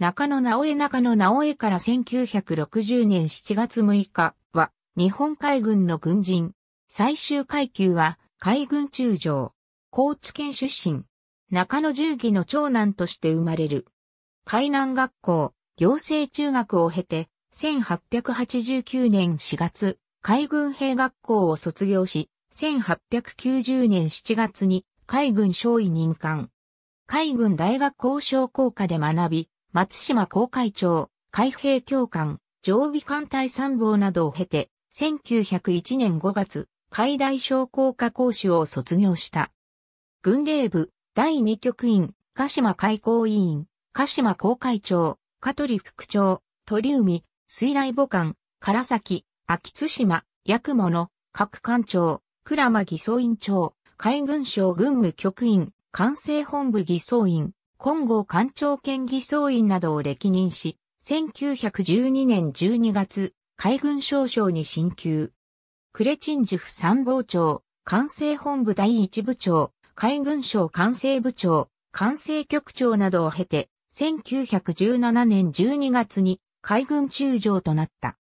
中野直江中野直江から1960年7月6日は日本海軍の軍人。最終階級は海軍中将。高知県出身。中野重義の長男として生まれる。海南学校、行政中学を経て、1889年4月、海軍兵学校を卒業し、1890年7月に海軍少尉任官。海軍大学交渉校科で学び、松島公会長、海兵教官、常備艦隊参謀などを経て、1901年5月、海大商工科講師を卒業した。軍令部、第2局員、鹿島海港委員、鹿島公会長、香取副長、鳥海、水雷母艦、唐崎、秋津島、八雲の、各艦長、倉間偽装委員長、海軍省軍務局員、管制本部偽装員、金剛官庁県議総員などを歴任し、1912年12月、海軍少将に進級。クレチンジュフ参謀長、管制本部第一部長、海軍省管制部長、管制局長などを経て、1917年12月に海軍中将となった。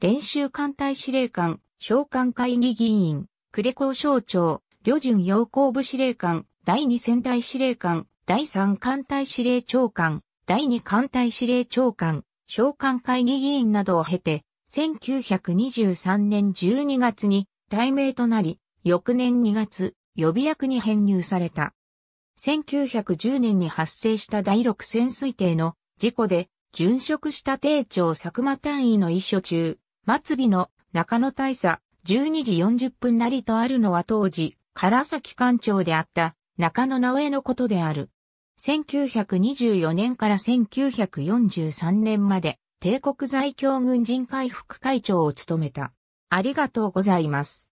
練習艦隊司令官、召喚会議議員、呉コ省庁、旅順要項部司令官、第二戦隊司令官、第3艦隊司令長官、第2艦隊司令長官、召喚会議議員などを経て、1923年12月に大名となり、翌年2月、予備役に編入された。1910年に発生した第6潜水艇の事故で、殉職した艇長佐久間単位の一所中、末尾の中野大佐、12時40分なりとあるのは当時、原崎艦長であった中野直江のことである。1924年から1943年まで帝国在京軍人回復会長を務めた。ありがとうございます。